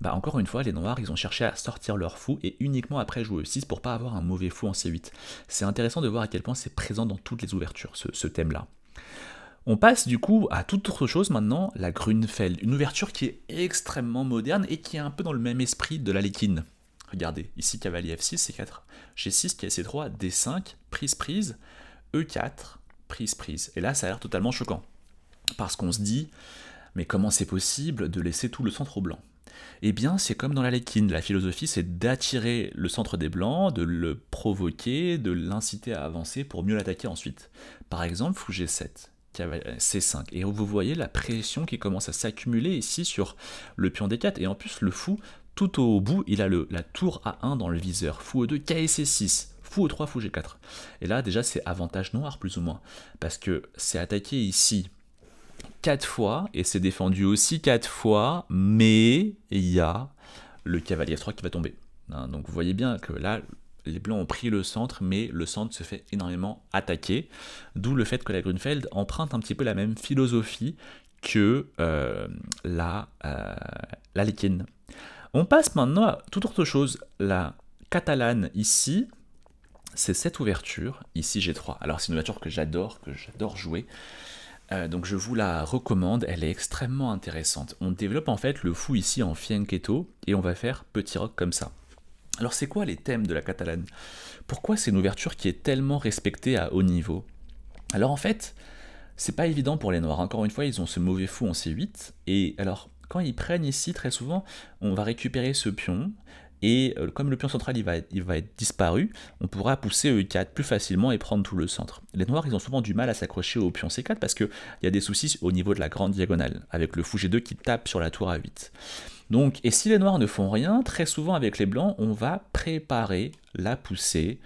bah, encore une fois, les noirs, ils ont cherché à sortir leur fou et uniquement après jouer E6 pour pas avoir un mauvais fou en C8. C'est intéressant de voir à quel point c'est présent dans toutes les ouvertures, ce thème-là. On passe du coup à toute autre chose maintenant, la Grunfeld, une ouverture qui est extrêmement moderne et qui est un peu dans le même esprit de la Léquine. Regardez, ici cavalier f6, c4, g6, c3, d5, prise prise, e4, prise prise. Et là ça a l'air totalement choquant, parce qu'on se dit, mais comment c'est possible de laisser tout le centre au blanc ?» eh bien, c'est comme dans la Léquine. La philosophie, c'est d'attirer le centre des Blancs, de le provoquer, de l'inciter à avancer pour mieux l'attaquer ensuite. Par exemple, fou 7 C5. Et vous voyez la pression qui commence à s'accumuler ici sur le pion D4. Et en plus, le fou, tout au bout, il a le, la tour A1 dans le viseur. Fou E2, c 6 Fou E3, fou G4. Et là, déjà, c'est avantage noir, plus ou moins. Parce que c'est attaqué ici 4 fois, et c'est défendu aussi 4 fois, mais il y a le cavalier 3 qui va tomber. Hein, donc vous voyez bien que là, les Blancs ont pris le centre, mais le centre se fait énormément attaquer. D'où le fait que la Grünfeld emprunte un petit peu la même philosophie que euh, la, euh, la On passe maintenant à toute autre chose. La catalane ici, c'est cette ouverture. Ici, j'ai 3 Alors, c'est une ouverture que j'adore, que j'adore jouer. Euh, donc je vous la recommande, elle est extrêmement intéressante. On développe en fait le fou ici en fianchetto et on va faire petit rock comme ça. Alors c'est quoi les thèmes de la catalane Pourquoi c'est une ouverture qui est tellement respectée à haut niveau Alors en fait, c'est pas évident pour les Noirs. Encore une fois, ils ont ce mauvais fou en C8. Et alors, quand ils prennent ici, très souvent, on va récupérer ce pion. Et euh, comme le pion central il va, être, il va être disparu, on pourra pousser E4 plus facilement et prendre tout le centre. Les Noirs, ils ont souvent du mal à s'accrocher au pion C4 parce qu'il y a des soucis au niveau de la grande diagonale, avec le fou G2 qui tape sur la tour A8. Donc, et si les noirs ne font rien, très souvent avec les blancs, on va préparer la poussée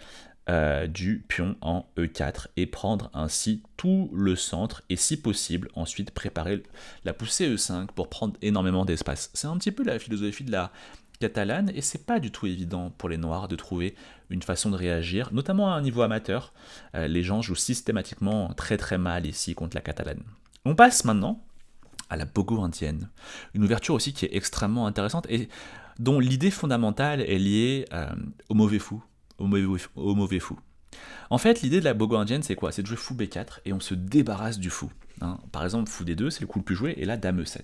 euh, du pion en E4 et prendre ainsi tout le centre et si possible ensuite préparer la poussée E5 pour prendre énormément d'espace. C'est un petit peu la philosophie de la catalane et c'est pas du tout évident pour les noirs de trouver une façon de réagir, notamment à un niveau amateur. Euh, les gens jouent systématiquement très très mal ici contre la catalane. On passe maintenant à la bogo-indienne. Une ouverture aussi qui est extrêmement intéressante et dont l'idée fondamentale est liée euh, au mauvais fou. Au mauvais, au mauvais fou. En fait, l'idée de la bogo indienne, c'est quoi C'est de jouer fou b4 et on se débarrasse du fou. Hein. Par exemple, fou d2, c'est le coup le plus joué, et là, dame e7.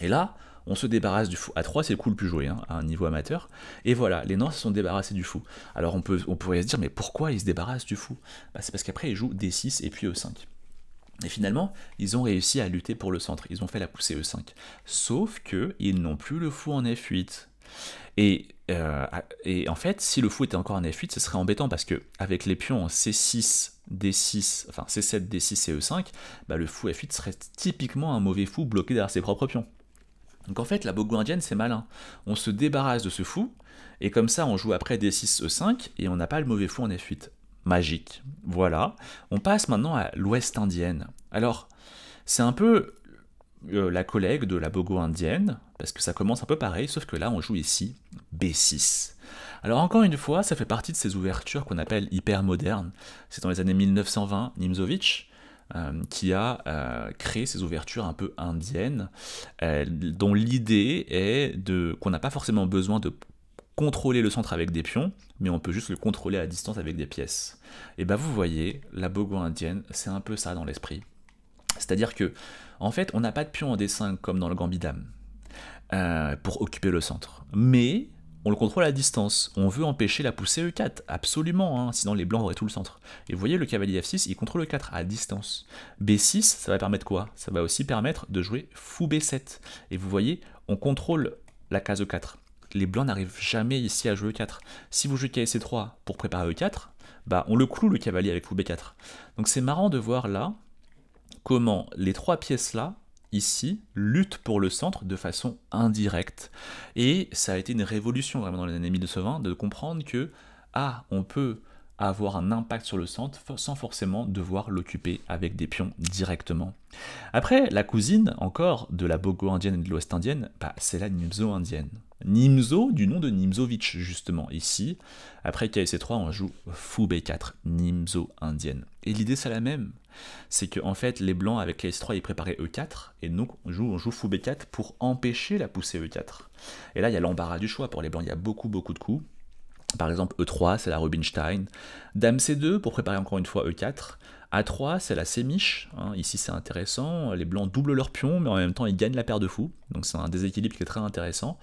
Et là, on se débarrasse du fou. A3, c'est le coup le plus joué, hein, à un niveau amateur. Et voilà, les Noirs se sont débarrassés du fou. Alors, on, peut, on pourrait se dire, mais pourquoi ils se débarrassent du fou bah, C'est parce qu'après, ils jouent d6 et puis e5. Et finalement, ils ont réussi à lutter pour le centre. Ils ont fait la poussée E5. Sauf que ils n'ont plus le fou en F8. Et, euh, et, en fait, si le fou était encore en F8, ce serait embêtant parce que avec les pions C6, D6, enfin C7, D6 et E5, bah, le fou F8 serait typiquement un mauvais fou bloqué derrière ses propres pions. Donc en fait, la Boguindienne, c'est malin. On se débarrasse de ce fou, et comme ça, on joue après D6, E5, et on n'a pas le mauvais fou en F8 magique. Voilà. On passe maintenant à l'Ouest indienne. Alors, c'est un peu euh, la collègue de la Bogo indienne, parce que ça commence un peu pareil, sauf que là on joue ici B6. Alors encore une fois, ça fait partie de ces ouvertures qu'on appelle hyper modernes. C'est dans les années 1920, Nimzovic, euh, qui a euh, créé ces ouvertures un peu indiennes, dont l'idée est de qu'on n'a pas forcément besoin de contrôler le centre avec des pions, mais on peut juste le contrôler à distance avec des pièces. Et bah vous voyez, la Bogo indienne, c'est un peu ça dans l'esprit. C'est-à-dire que, en fait, on n'a pas de pion en D5 comme dans le Gambidam euh, pour occuper le centre. Mais on le contrôle à distance. On veut empêcher la poussée E4, absolument, hein, sinon les blancs auraient tout le centre. Et vous voyez, le cavalier F6, il contrôle E4 à distance. B6, ça va permettre quoi Ça va aussi permettre de jouer fou B7. Et vous voyez, on contrôle la case E4 les blancs n'arrivent jamais ici à jouer E4. Si vous jouez ksc 3 pour préparer E4, bah on le cloue le cavalier avec fou B4. Donc c'est marrant de voir là comment les trois pièces là ici, luttent pour le centre de façon indirecte. Et ça a été une révolution vraiment dans les années 1920 de comprendre que, ah, on peut avoir un impact sur le centre sans forcément devoir l'occuper avec des pions directement. Après, la cousine, encore, de la Bogo indienne et de l'Ouest indienne, bah, c'est la Nimzo indienne. Nimzo du nom de Nimzovic, justement, ici. Après KSC3, e on joue Fou B4, Nimzo indienne. Et l'idée, c'est la même. C'est que, en fait, les blancs, avec KS3, e ils préparaient E4, et donc on joue, on joue Fou B4 pour empêcher la poussée E4. Et là, il y a l'embarras du choix. Pour les blancs, il y a beaucoup, beaucoup de coups. Par exemple, E3, c'est la Rubinstein. Dame C2, pour préparer encore une fois E4. A3, c'est la sémiche. Hein. Ici, c'est intéressant. Les blancs doublent leur pion, mais en même temps, ils gagnent la paire de fous. Donc, c'est un déséquilibre qui est très intéressant.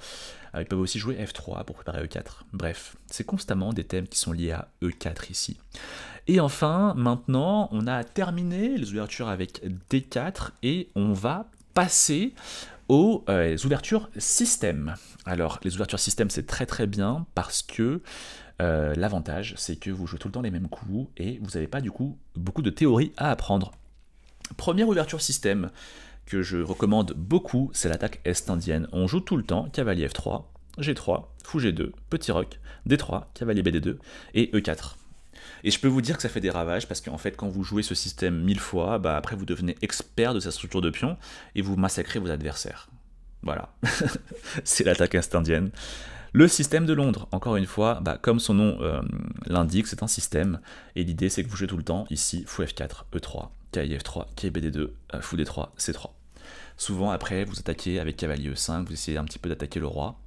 Euh, ils peuvent aussi jouer F3 pour préparer E4. Bref, c'est constamment des thèmes qui sont liés à E4 ici. Et enfin, maintenant, on a terminé les ouvertures avec D4 et on va passer aux euh, ouvertures système. Alors, les ouvertures système, c'est très très bien parce que euh, l'avantage, c'est que vous jouez tout le temps les mêmes coups et vous n'avez pas du coup beaucoup de théories à apprendre. Première ouverture système que je recommande beaucoup, c'est l'attaque est-indienne. On joue tout le temps cavalier F3, G3, fou G2, petit roc, D3, cavalier BD2 et E4. Et je peux vous dire que ça fait des ravages parce qu'en fait, quand vous jouez ce système mille fois, bah, après vous devenez expert de sa structure de pions et vous massacrez vos adversaires. Voilà, (laughs) c'est l'attaque est indienne. Le système de Londres, encore une fois, bah, comme son nom euh, l'indique, c'est un système. Et l'idée, c'est que vous jouez tout le temps ici fou F4, E3, KIF3, KBD2, fou D3, C3. Souvent, après, vous attaquez avec cavalier E5, vous essayez un petit peu d'attaquer le roi.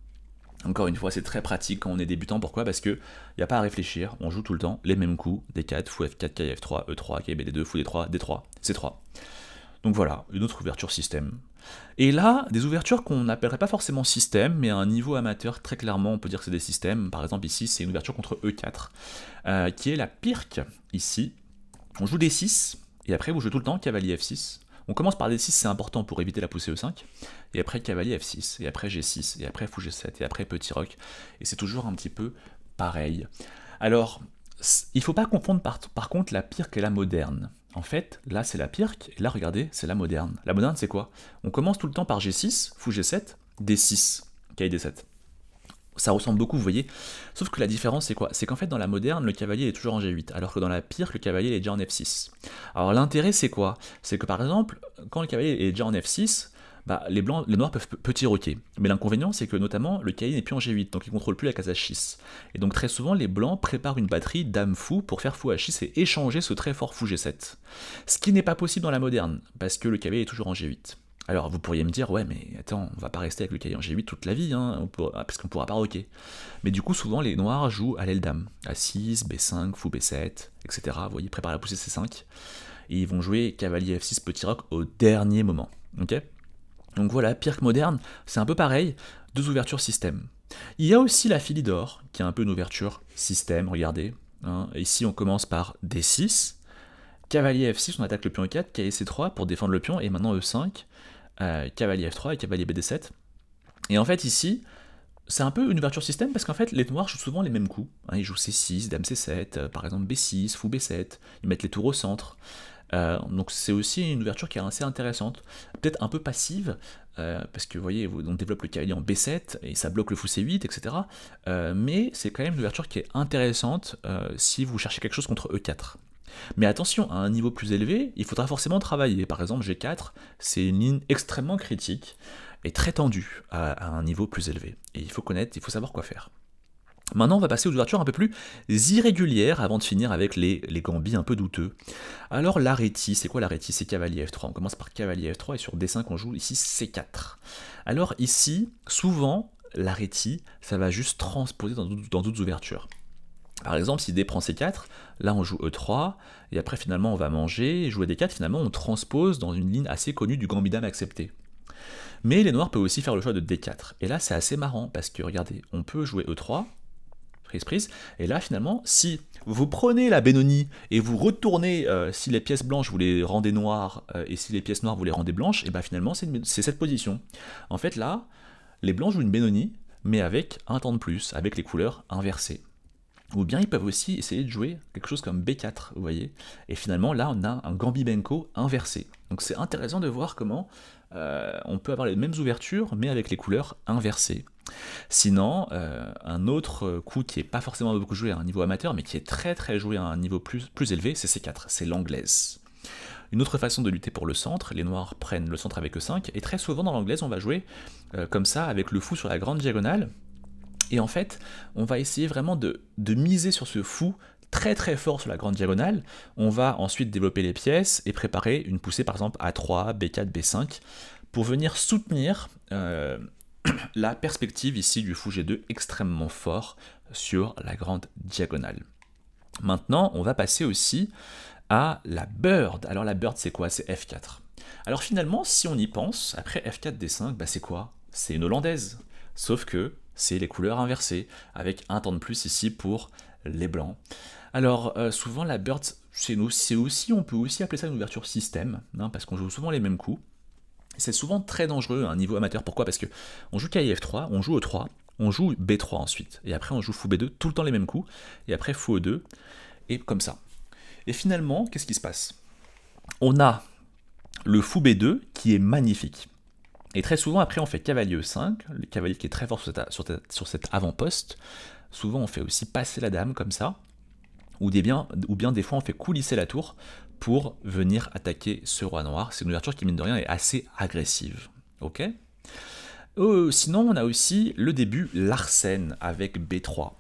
Encore une fois, c'est très pratique quand on est débutant. Pourquoi Parce qu'il n'y a pas à réfléchir. On joue tout le temps les mêmes coups. D4, fou F4, KF3, E3, KBD2, fou 3 D3, C3. Donc voilà, une autre ouverture système. Et là, des ouvertures qu'on n'appellerait pas forcément système, mais à un niveau amateur, très clairement, on peut dire que c'est des systèmes. Par exemple, ici, c'est une ouverture contre E4, euh, qui est la pirque, ici. On joue D6, et après, vous jouez tout le temps cavalier F6. On commence par D6, c'est important pour éviter la poussée E5, et après cavalier F6, et après G6, et après fou G7, et après petit roc, et c'est toujours un petit peu pareil. Alors, il ne faut pas confondre par, par contre la pirque et la moderne. En fait, là c'est la pire, et là regardez, c'est la moderne. La moderne c'est quoi On commence tout le temps par G6, fou G7, D6, cahier D7. Ça ressemble beaucoup, vous voyez. Sauf que la différence c'est quoi C'est qu'en fait dans la moderne, le cavalier est toujours en G8, alors que dans la pire, le cavalier est déjà en F6. Alors l'intérêt c'est quoi C'est que par exemple, quand le cavalier est déjà en F6, bah, les, blancs, les noirs peuvent petit roquer, Mais l'inconvénient, c'est que notamment le cahier n'est plus en G8, donc il ne contrôle plus la case H6. Et donc très souvent, les blancs préparent une batterie dame fou pour faire fou H6 et échanger ce très fort fou G7. Ce qui n'est pas possible dans la moderne, parce que le cavalier est toujours en G8. Alors vous pourriez me dire, ouais mais attends, on va pas rester avec le cahier en G8 toute la vie, hein, parce qu'on pourra pas roquer. Mais du coup souvent les noirs jouent à l'aile dame, A6, B5, fou B7, etc. Vous voyez, préparent la poussée C5. Et ils vont jouer cavalier F6, petit rock au dernier moment. ok donc voilà, que Moderne, c'est un peu pareil, deux ouvertures système. Il y a aussi la d'or, qui est un peu une ouverture système, regardez. Hein. Ici, on commence par D6, cavalier F6, on attaque le pion E4, cavalier C3 pour défendre le pion, et maintenant E5, euh, cavalier F3 et cavalier BD7. Et en fait, ici, c'est un peu une ouverture système parce qu'en fait, les noirs jouent souvent les mêmes coups. Hein. ils jouent C6, dame C7, euh, par exemple B6, fou B7, ils mettent les tours au centre. Euh, donc c'est aussi une ouverture qui est assez intéressante, peut-être un peu passive, euh, parce que vous voyez, on développe le cavalier en B7 et ça bloque le fou C8, etc. mais c'est quand même une ouverture qui est intéressante euh, si vous cherchez quelque chose contre E4. Mais attention, à un niveau plus élevé, il faudra forcément travailler. Par exemple, G4, c'est une ligne extrêmement critique et très tendue à un niveau plus élevé. Et il faut connaître, il faut savoir quoi faire. Maintenant, on va passer aux ouvertures un peu plus irrégulières avant de finir avec les, gambis un peu douteux. Alors, l'aréti, c'est quoi l'aréti C'est cavalier F3. On commence par cavalier F3 et sur D5, on joue ici C4. Alors, ici, souvent, l'aréti, ça va juste transposer dans, dans d'autres ouvertures. Par exemple, si D prend C4, là on joue E3, et après finalement on va manger, et jouer D4, finalement on transpose dans une ligne assez connue du gambit dame accepté. Mais les noirs peuvent aussi faire le choix de D4. Et là c'est assez marrant, parce que regardez, on peut jouer E3, et là, finalement, si vous prenez la Benoni et vous retournez, si les pièces blanches vous les rendez noires et si les pièces noires vous les rendez blanches, et bien finalement, c'est cette position. En fait, là, les blancs jouent une Benoni, mais avec un temps de plus, avec les couleurs inversées. Ou bien ils peuvent aussi essayer de jouer quelque chose comme B4, vous voyez. Et finalement, là, on a un Gambi Benko inversé. Donc c'est intéressant de voir comment on peut avoir les mêmes ouvertures, mais avec les couleurs inversées. Sinon, euh, un autre coup qui est pas forcément beaucoup joué à un niveau amateur, mais qui est très très joué à un niveau plus, plus élevé, c'est C4, c'est l'anglaise. Une autre façon de lutter pour le centre, les noirs prennent le centre avec E5, et très souvent dans l'anglaise on va jouer euh, comme ça, avec le fou sur la grande diagonale, et en fait on va essayer vraiment de, miser sur ce fou très très fort sur la grande diagonale, on va ensuite développer les pièces et préparer une poussée par exemple A3, B4, B5, pour venir soutenir euh, (clears throat) la perspective ici du fou G2 extrêmement fort sur la grande diagonale. Maintenant, on va passer aussi à la bird. Alors la bird, c'est quoi C'est F4. Alors finalement, si on y pense, après F4, D5, bah c'est quoi C'est une hollandaise. Sauf que c'est les couleurs inversées, avec un temps de plus ici pour les blancs. Alors euh, souvent la bird, c'est aussi, on peut aussi appeler ça une ouverture système, hein, parce qu'on joue souvent les mêmes coups. C'est souvent très dangereux à un hein, niveau amateur. Pourquoi Parce que on joue KIF3, on joue E3, on joue B3 ensuite, et après on joue fou B2, tout le temps les mêmes coups, et après fou E2, et comme ça. Et finalement, qu'est-ce qui se passe On a le fou B2 qui est magnifique. Et très souvent, après, on fait cavalier E5, le cavalier qui est très fort sur cet, avant-poste. Souvent, on fait aussi passer la dame comme ça, ou, des bien, ou bien des fois, on fait coulisser la tour pour venir attaquer ce roi noir. C'est une ouverture qui, mine de rien, est assez agressive. Ok euh, Sinon, on a aussi le début Larsen avec B3.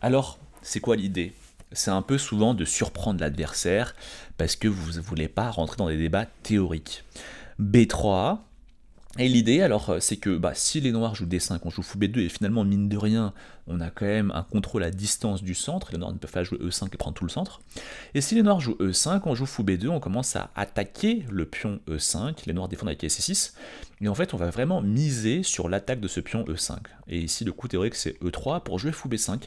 Alors, c'est quoi l'idée c'est un peu souvent de surprendre l'adversaire parce que vous ne voulez pas rentrer dans des débats théoriques. B3, et l'idée, alors, euh, c'est que bah, si les noirs jouent D5, on joue fou B2, et finalement, mine de rien, on a quand même un contrôle à distance du centre, les noirs ne peuvent pas jouer E5 et prendre tout le centre. Et si les noirs jouent E5, on joue fou B2, on commence à attaquer le pion E5, les noirs défendent avec c 6 et en fait, on va vraiment miser sur l'attaque de ce pion E5. Et ici, le coup théorique, c'est E3 pour jouer fou B5,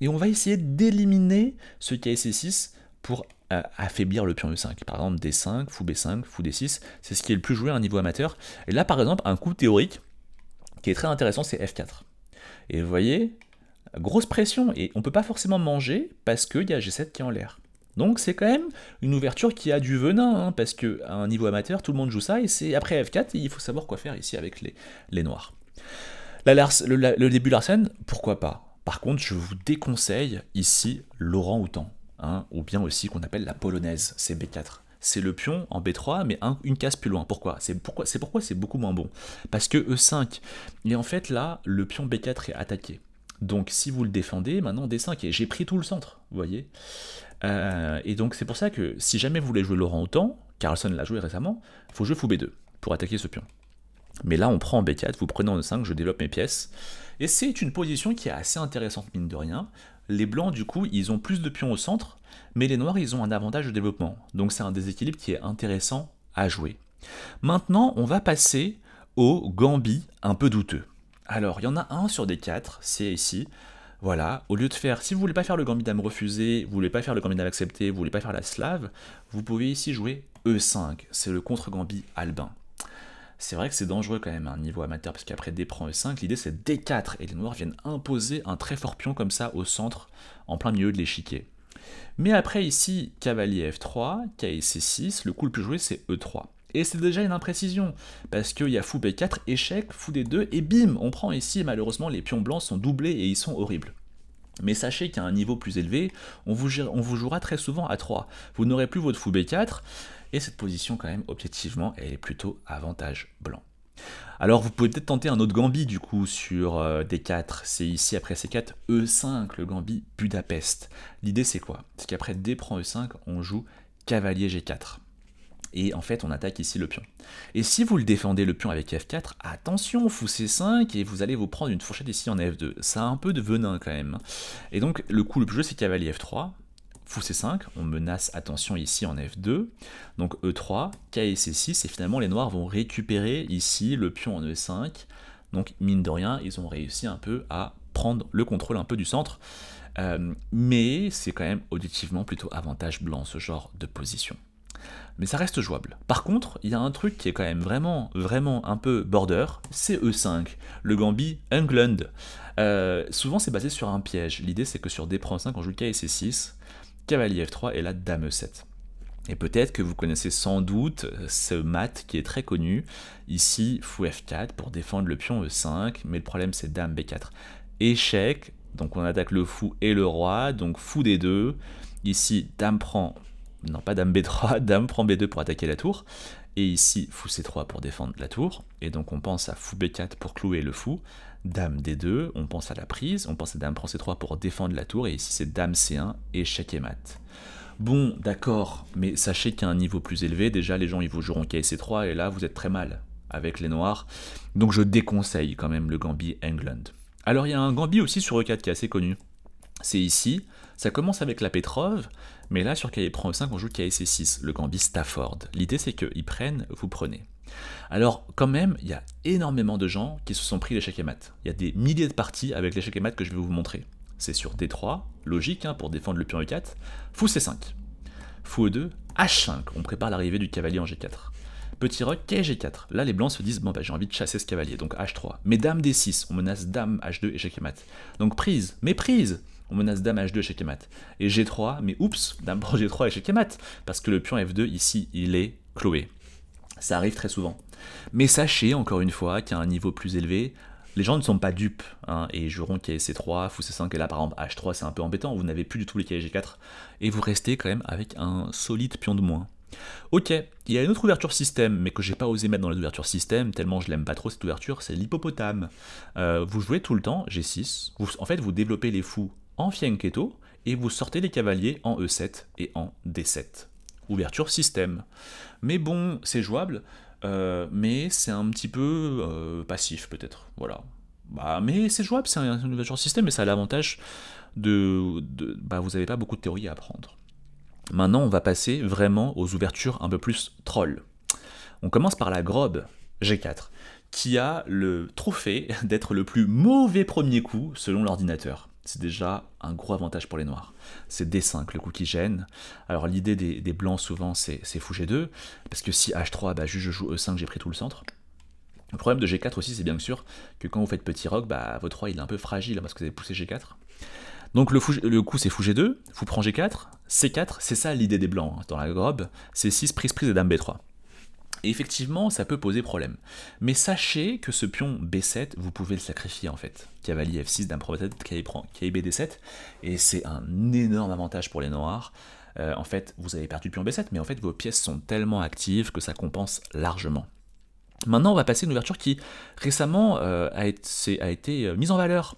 et on va essayer d'éliminer ce KSC6 pour affaiblir le pion E5. Par exemple, D5, fou B5, fou D6, c'est ce qui est le plus joué à un niveau amateur. Et là, par exemple, un coup théorique qui est très intéressant, c'est F4. Et vous voyez, grosse pression, et on ne peut pas forcément manger parce qu'il y a G7 qui est en l'air. Donc c'est quand même une ouverture qui a du venin, hein, parce qu'à un niveau amateur, tout le monde joue ça, et c'est après F4, il faut savoir quoi faire ici avec les, les noirs. La le, la, de début Larsen, pourquoi pas Par contre, je vous déconseille ici Laurent Houtan. Hein, ou bien aussi qu'on appelle la polonaise, c'est B4. C'est le pion en B3, mais une case plus loin. Pourquoi C'est pourquoi c'est pourquoi c'est beaucoup moins bon. Parce que E5. Et en fait là, le pion B4 est attaqué. Donc si vous le défendez, maintenant D5 et j'ai pris tout le centre, vous voyez. Euh, et donc c'est pour ça que si jamais vous voulez jouer Laurent autant, Carlson l'a joué récemment, faut jouer fou B2 pour attaquer ce pion. Mais là, on prend en B4, vous prenez en E5, je développe mes pièces. Et c'est une position qui est assez intéressante, mine de rien. Les blancs, du coup, ils ont plus de pions au centre, mais les noirs, ils ont un avantage de développement. Donc c'est un déséquilibre qui est intéressant à jouer. Maintenant, on va passer au Gambi un peu douteux. Alors, il y en a un sur des quatre, c'est ici. Voilà, au lieu de faire, si vous voulez pas faire le Gambit dame refusé, vous voulez pas faire le Gambit dame accepté, vous voulez pas faire la slave, vous pouvez ici jouer E5, c'est le contre-Gambit albin. C'est vrai que c'est dangereux quand même à un niveau amateur, parce qu'après D prend E5, l'idée c'est D4, et les noirs viennent imposer un très fort pion comme ça au centre, en plein milieu de l'échiquier. Mais après ici, cavalier F3, K 6 le coup le plus joué c'est E3. Et c'est déjà une imprécision, parce qu'il y a fou B4, échec, fou D2, et bim, on prend ici, et malheureusement les pions blancs sont doublés et ils sont horribles. Mais sachez qu'à un niveau plus élevé, on vous, on vous, jouera très souvent à 3. Vous n'aurez plus votre fou B4, et cette position, quand même, objectivement, elle est plutôt avantage blanc. Alors vous pouvez peut-être tenter un autre gambit du coup sur euh, D4, c'est ici après C4, E5, le gambit Budapest. L'idée c'est quoi C'est qu'après D prend E5, on joue cavalier G4. Et en fait, on attaque ici le pion. Et si vous le défendez le pion avec F4, attention, fou C5 et vous allez vous prendre une fourchette ici en F2. Ça a un peu de venin quand même. Hein. Et donc, le coup le plus jeu, c'est cavalier F3. Fou C5, on menace attention ici en F2. Donc E3, K et C6, et finalement les noirs vont récupérer ici le pion en E5. Donc mine de rien, ils ont réussi un peu à prendre le contrôle un peu du centre. Euh, mais c'est quand même auditivement plutôt avantage blanc ce genre de position. Mais ça reste jouable. Par contre, il y a un truc qui est quand même vraiment, vraiment un peu border, c'est E5, le Gambi England. Euh, souvent, c'est basé sur un piège. L'idée, c'est que sur D prend 5, on joue le K et C6 cavalier f3 et la dame e7. Et peut-être que vous connaissez sans doute euh, ce mat qui est très connu, ici fou f4 pour défendre le pion e5, mais le problème c'est dame b4. Échec, donc on attaque le fou et le roi, donc fou des deux, ici dame prend, non pas dame b3, (laughs) dame prend b2 pour attaquer la tour, et ici fou c3 pour défendre la tour, et donc on pense à fou b4 pour clouer le fou, Dame D2, on pense à la prise, on pense à Dame prend C3 pour défendre la tour, et ici c'est Dame C1, échec et mat. Bon, d'accord, mais sachez qu'à un niveau plus élevé, déjà les gens ils vous joueront KC3, et là vous êtes très mal avec les noirs, donc je déconseille quand même le Gambit England. Alors il y a un Gambit aussi sur E4 qui est assez connu, c'est ici, ça commence avec la Petrov, mais là sur kc 5 on joue KC6, le Gambit Stafford. L'idée c'est qu'ils prennent, vous prenez. Alors quand même, il y a énormément de gens qui se sont pris l'échec et mat. Il y a des milliers de parties avec l'échec et mat que je vais vous montrer. C'est sur D3, logique hein, pour défendre le pion E4, fou C5. Fou E2, H5, on prépare l'arrivée du cavalier en G4. Petit roc, kg G4. Là, les blancs se disent, bon, bah, j'ai envie de chasser ce cavalier, donc H3. Mais dame D6, on menace dame H2 échec et mat. Donc prise, mais prise on menace dame H2 échec et mat. Et G3, mais oups, dame pour G3 échec et mat, parce que le pion F2 ici, il est cloué. Ça arrive très souvent. Mais sachez, encore une fois, qu'à un niveau plus élevé, les gens ne sont pas dupes hein, et joueront c 3 Fou C5 et là par exemple H3 c'est un peu embêtant, vous n'avez plus du tout les g 4 et vous restez quand même avec un solide pion de moins. Ok, il y a une autre ouverture système, mais que j'ai pas osé mettre dans les ouvertures système, tellement je l'aime pas trop cette ouverture, c'est l'hippopotame. Euh, vous jouez tout le temps G6, vous, en fait vous développez les fous en Fianchetto, et vous sortez les cavaliers en E7 et en D7 ouverture système. Mais bon, c'est jouable, euh, mais c'est un petit peu euh, passif peut-être. Voilà. Bah, mais c'est jouable, c'est une ouverture système, mais ça a l'avantage de, bah, vous n'avez pas beaucoup de théories à apprendre. Maintenant, on va passer vraiment aux ouvertures un peu plus troll. On commence par la grobe G4, qui a le trophée d'être le plus mauvais premier coup selon l'ordinateur c'est déjà un gros avantage pour les noirs. C'est D5, le coup qui gêne. Alors l'idée des, blancs souvent c'est fou G2, parce que si H3, bah, juste je joue E5, j'ai pris tout le centre. Le problème de G4 aussi c'est bien sûr que quand vous faites petit rock, bah, votre roi il est un peu fragile hein, parce que vous avez poussé G4. Donc le, coup c'est fou G2, vous prenez G4, C4, c'est ça l'idée des blancs hein, dans la grobe c'est 6 prise prise et dame B3 effectivement, ça peut poser problème. Mais sachez que ce pion B7, vous pouvez le sacrifier en fait. Cavalier F6 d'un Kb D7, et c'est un énorme avantage pour les noirs. Euh, en fait, vous avez perdu le pion B7, mais en fait, vos pièces sont tellement actives que ça compense largement. Maintenant, on va passer à une ouverture qui récemment euh, a, été, a été euh, mise en valeur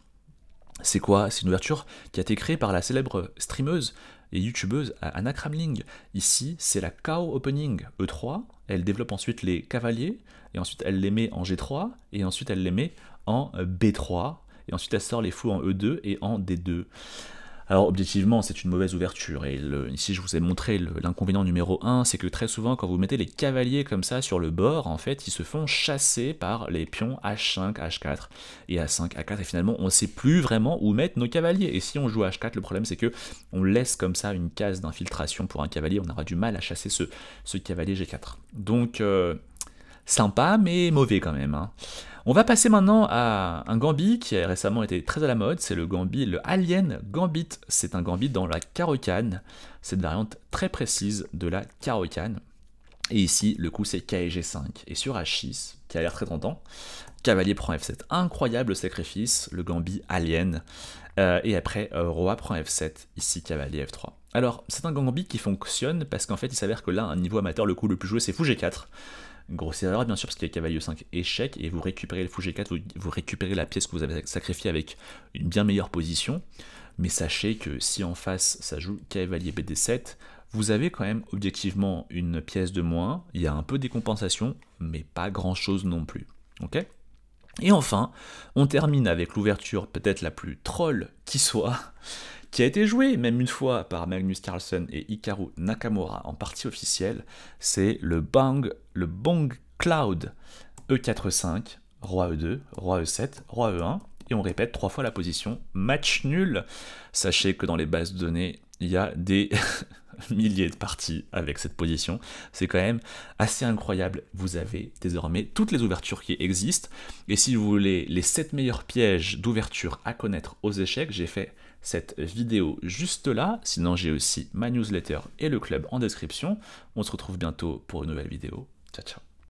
c'est quoi C'est une ouverture qui a été créée par la célèbre streameuse et youtubeuse Anna Kramling. Ici, c'est la cow opening E3. Elle développe ensuite les cavaliers, et ensuite elle les met en G3, et ensuite elle les met en euh, B3, et ensuite elle sort les fous en E2 et en D2. Alors objectivement, c'est une mauvaise ouverture, et ici je vous ai montré l'inconvénient numéro 1, c'est que très souvent quand vous mettez les cavaliers comme ça sur le bord, en fait, ils se font chasser par les pions H5, H4 et A5, A4, et finalement on ne sait plus vraiment où mettre nos cavaliers. Et si on joue H4, le problème c'est que on laisse comme ça une case d'infiltration pour un cavalier, on aura du mal à chasser ce, cavalier G4. Donc euh, sympa, mais mauvais quand même. Hein. On va passer maintenant à un Gambit qui a récemment été très à la mode, c'est le Gambit, le Alien Gambit. C'est un Gambit dans la Carocane, c'est une variante très précise de la Carocane. Et ici, le coup c'est KG5. Et sur H6, qui a l'air très tentant, cavalier prend F7. Incroyable sacrifice, le Gambit Alien. Euh, et après, euh, Roi prend F7, ici cavalier F3. Alors, c'est un Gambit qui fonctionne parce qu'en fait, il s'avère que là, un niveau amateur, le coup le plus joué, c'est fou G4. Grosse erreur, bien sûr, parce qu'il y a cavalier 5 échec, et vous récupérez le fou g4, vous, récupérez la pièce que vous avez sacrifiée avec une bien meilleure position. Mais sachez que si en face ça joue cavalier bd7, vous avez quand même objectivement une pièce de moins, il y a un peu des compensations, mais pas grand chose non plus. Ok et enfin, on termine avec l'ouverture peut-être la plus troll qui soit, qui a été joué même une fois par Magnus Carlsen et Hikaru Nakamura en partie officielle, c'est le Bang, le Bang Cloud E4-5, Roi E2, Roi E7, Roi E1, et on répète trois fois la position match nul. Sachez que dans les bases de données, il y a des (laughs) milliers de parties avec cette position. C'est quand même assez incroyable. Vous avez désormais toutes les ouvertures qui existent. Et si vous voulez les 7 meilleurs pièges d'ouverture à connaître aux échecs, j'ai fait cette vidéo juste là. Sinon, j'ai aussi ma newsletter et le club en description. On se retrouve bientôt pour une nouvelle vidéo. Ciao, ciao.